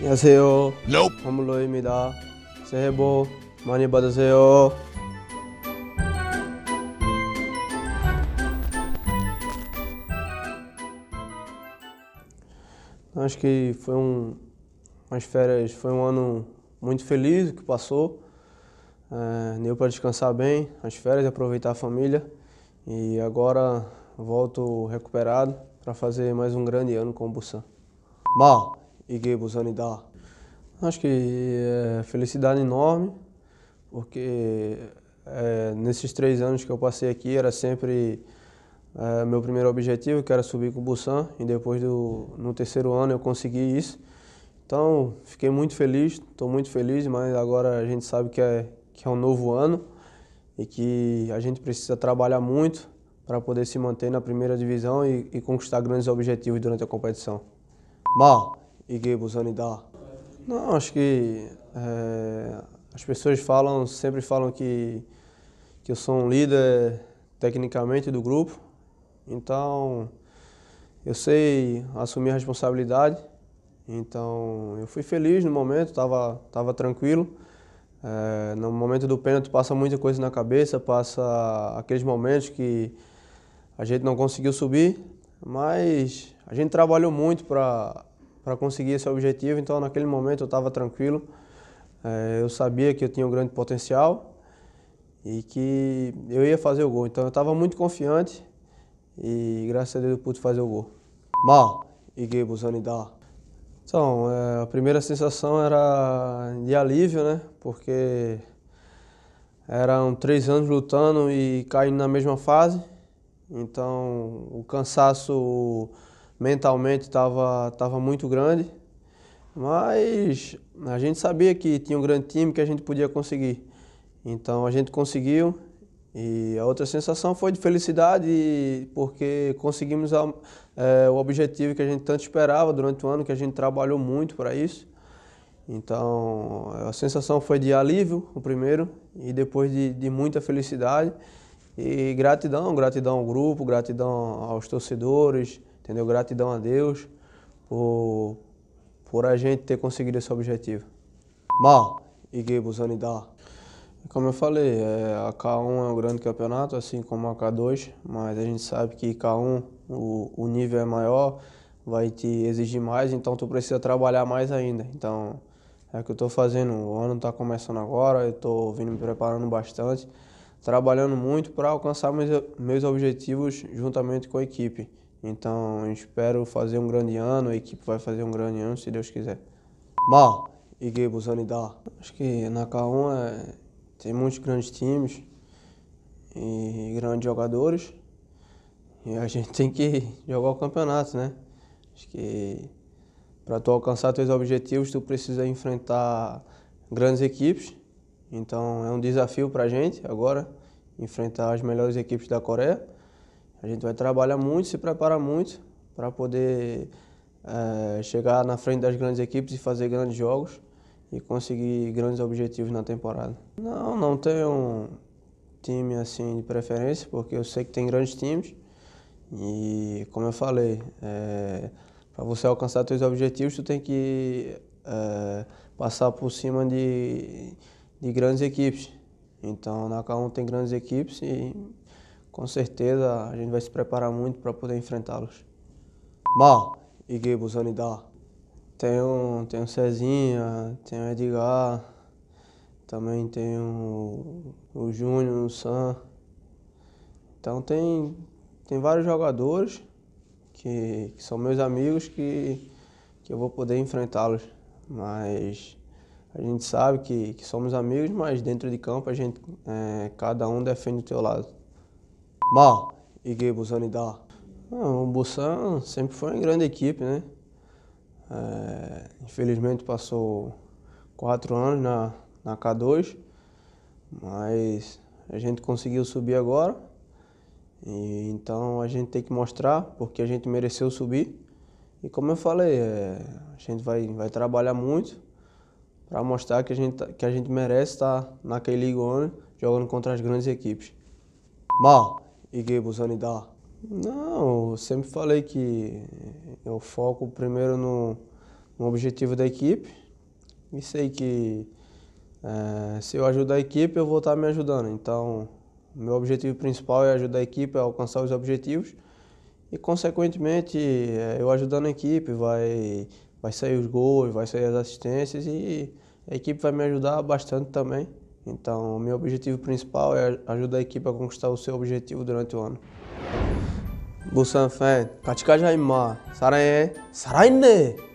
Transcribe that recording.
안녕하세요. Nope. 화물로입니다. 새해 복 많이 받으세요. Acho que foi um, umas férias, foi um ano muito feliz que passou. É, deu para descansar bem as férias, aproveitar a família. E agora volto recuperado para fazer mais um grande ano com o Busan. Mal! e 이게 우선이다. Acho que é felicidade enorme, porque é, nesses três anos que eu passei aqui era sempre é, meu primeiro objetivo, que era subir com o Busan, e depois do no terceiro ano eu consegui isso. Então fiquei muito feliz, estou muito feliz, mas agora a gente sabe que é que é um novo ano e que a gente precisa trabalhar muito para poder se manter na primeira divisão e, e conquistar grandes objetivos durante a competição. Mal. Iguê Busanidá. Não, acho que é, as pessoas falam, sempre falam que, que eu sou um líder tecnicamente do grupo, então eu sei assumir a responsabilidade. Então eu fui feliz no momento, estava tava tranquilo. É, no momento do pênalti passa muita coisa na cabeça, passa aqueles momentos que a gente não conseguiu subir, mas a gente trabalhou muito para para conseguir esse objetivo. Então, naquele momento eu estava tranquilo. É, eu sabia que eu tinha um grande potencial e que eu ia fazer o gol. Então, eu estava muito confiante e graças a Deus eu pude fazer o gol. Mal e dá. Então, é, a primeira sensação era de alívio, né? Porque eram três anos lutando e caindo na mesma fase. Então, o cansaço mentalmente estava tava muito grande, mas a gente sabia que tinha um grande time que a gente podia conseguir. Então a gente conseguiu e a outra sensação foi de felicidade porque conseguimos a, é, o objetivo que a gente tanto esperava durante o ano, que a gente trabalhou muito para isso. Então a sensação foi de alívio, o primeiro, e depois de, de muita felicidade. E gratidão, gratidão ao grupo, gratidão aos torcedores, Entendeu? Gratidão a Deus por, por a gente ter conseguido esse objetivo. Mal e Gebuzanidá. Como eu falei, é, a K1 é um grande campeonato, assim como a K2, mas a gente sabe que K1 o, o nível é maior, vai te exigir mais, então tu precisa trabalhar mais ainda. Então é o que eu estou fazendo, o ano está começando agora, eu estou vindo me preparando bastante, trabalhando muito para alcançar meus, meus objetivos juntamente com a equipe. Então espero fazer um grande ano, a equipe vai fazer um grande ano se Deus quiser. Ma, Igebo, Zanidá. Acho que na K1 é, tem muitos grandes times e grandes jogadores. E a gente tem que jogar o campeonato, né? Acho que para tu alcançar teus objetivos, tu precisa enfrentar grandes equipes. Então é um desafio para a gente agora enfrentar as melhores equipes da Coreia. A gente vai trabalhar muito, se preparar muito para poder é, chegar na frente das grandes equipes e fazer grandes jogos e conseguir grandes objetivos na temporada. Não, não tenho um time assim de preferência, porque eu sei que tem grandes times e como eu falei, é, para você alcançar seus objetivos, tu tem que é, passar por cima de, de grandes equipes. Então na K1 tem grandes equipes e com certeza a gente vai se preparar muito para poder enfrentá-los. Ma, Igebo, Zanidá. Tenho, tenho Cezinha, tenho Edgar, também tenho o Júnior, o Sam. Então tem, tem vários jogadores que, que são meus amigos que, que eu vou poder enfrentá-los. Mas a gente sabe que, que somos amigos, mas dentro de campo a gente, é, cada um defende o seu lado. 마 이게 Busan Não, o Busan sempre foi uma grande equipe, né? É, infelizmente passou quatro anos na, na K2, mas a gente conseguiu subir agora. E, então a gente tem que mostrar porque a gente mereceu subir. E como eu falei, é, a gente vai, vai trabalhar muito para mostrar que a gente, tá, que a gente merece estar tá na K-League jogando contra as grandes equipes. Mal. Ige Busanidá? Não, eu sempre falei que eu foco primeiro no, no objetivo da equipe e sei que é, se eu ajudar a equipe, eu vou estar me ajudando. Então, meu objetivo principal é ajudar a equipe a alcançar os objetivos e, consequentemente, eh, eu ajudando a equipe, vai, vai sair os gols, vai sair as assistências e a equipe vai me ajudar bastante também. Então, meu objetivo principal é ajudar a equipe a conquistar o seu objetivo durante o ano. Busan Fan, Kachikajaima, Sarae, Saraine!